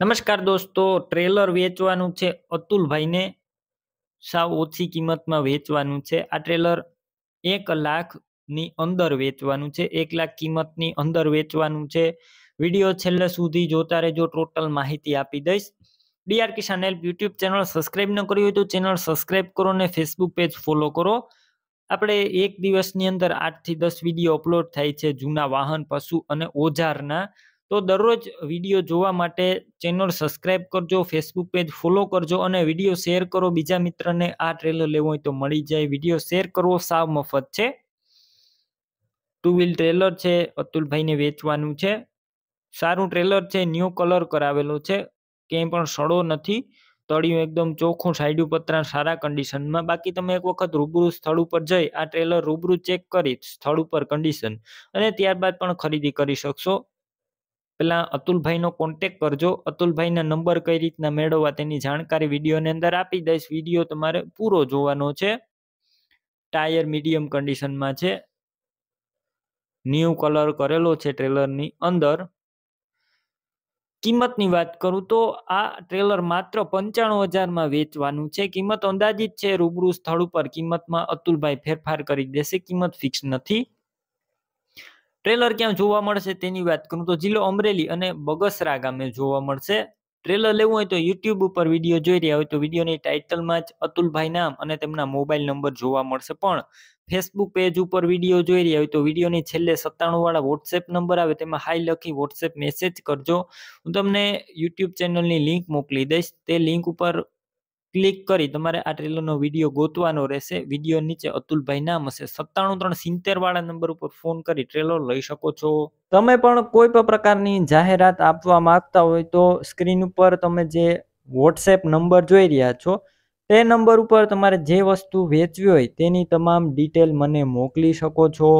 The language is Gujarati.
નમસ્કાર દોસ્તો ટ્રેલર વેચવાનું છે અતુલભાઈને સાવ ઓછી કિંમતમાં વેચવાનું છે આ ટ્રેલર એક લાખની અંદર વેચવાનું છે એક લાખ કિંમતની અંદર વેચવાનું છે વિડીયો છેલ્લે સુધી જોતા રહેજો ટોટલ માહિતી આપી દઈશ DR Kishan help YouTube channel subscribe ન કરી હોય તો ચેનલ સબસ્ક્રાઈબ કરો અને ફેસબુક પેજ ફોલો કરો આપણે એક દિવસની અંદર આઠથી દસ વિડીયો અપલોડ થાય છે જૂના વાહન પશુ અને ઓજારના તો દરરોજ વિડીયો જોવા માટે ચેનલ સબસ્ક્રાઈબ કરજો ફેસબુક પેજ ફોલો કરજો અને વિડીયો શેર કરો બીજા મિત્રને આ ટ્રેલર લેવો હોય તો મળી જાય વિડીયો શેર કરવો સાવ મફત છે ટુ વ્હીલ ટ્રેલર છે અતુલભાઈને વેચવાનું છે સારું ટ્રેલર છે ન્યૂ કલર કરાવેલો છે ક્યાંય પણ સડો નથી તળિયું એકદમ ચોખ્ખું સાઈડ પતરા સારા કન્ડિશનમાં બાકી તમે એક વખત રૂબરૂ સ્થળ ઉપર જઈ આ ટ્રેલર રૂબરૂ ચેક કરી સ્થળ ઉપર કન્ડિશન અને ત્યારબાદ પણ ખરીદી કરી શકશો પહેલાં અતુલભાઈનો કોન્ટેક કરજો અતુલભાઈના નંબર કઈ રીતના મેળવવા તેની જાણકારી વિડીયોની અંદર આપી દઈશ વિડીયો તમારે પૂરો જોવાનો છે ટાયર મીડિયમ કન્ડિશનમાં છે ન્યૂ કલર કરેલો છે ટ્રેલરની અંદર કિંમતની વાત કરું તો આ ટ્રેલર માત્ર પંચાણું હજારમાં વેચવાનું છે કિંમત અંદાજિત છે રૂબરૂ સ્થળ ઉપર કિંમતમાં અતુલભાઈ ફેરફાર કરી દેશે કિંમત ફિક્સ નથી ટ્રેલર ક્યાં જોવા મળશે તેની વાત કરું તો જિલ્લો અમરેલી અને બગસરા ગામે જોવા મળશે ટ્રેલર લેવું હોય તો યુટ્યુબ ઉપર વિડીયો જોઈ રહ્યા હોય તો વિડીયોની ટાઇટલમાં જ અતુલભાઈ નામ અને તેમના મોબાઈલ નંબર જોવા મળશે પણ ફેસબુક પેજ ઉપર વિડીયો જોઈ રહ્યા હોય તો વિડીયોની છેલ્લે સત્તાણું વાળા વોટ્સએપ નંબર આવે તેમાં હાઈ લખી વોટ્સએપ મેસેજ કરજો હું તમને યુટ્યુબ ચેનલની લિંક મોકલી દઈશ તે લિંક ઉપર ક્લિક કરી તમારે આ ટ્રેલરનો વિડીયો ગોતવાનો રહેશે વિડીયો નીચે અતુલભાઈ નામ હશે સત્તાણું ત્રણ સિત્તેર વાળા નંબર ઉપર ફોન કરી ટ્રેલર લઈ શકો છો તમે પણ કોઈ પણ પ્રકારની જાહેરાત આપવા માંગતા હોય તો સ્ક્રીન ઉપર તમે જે વોટ્સએપ નંબર જોઈ રહ્યા છો તે નંબર ઉપર તમારે જે વસ્તુ વેચવી હોય તેની તમામ ડિટેલ મને મોકલી શકો છો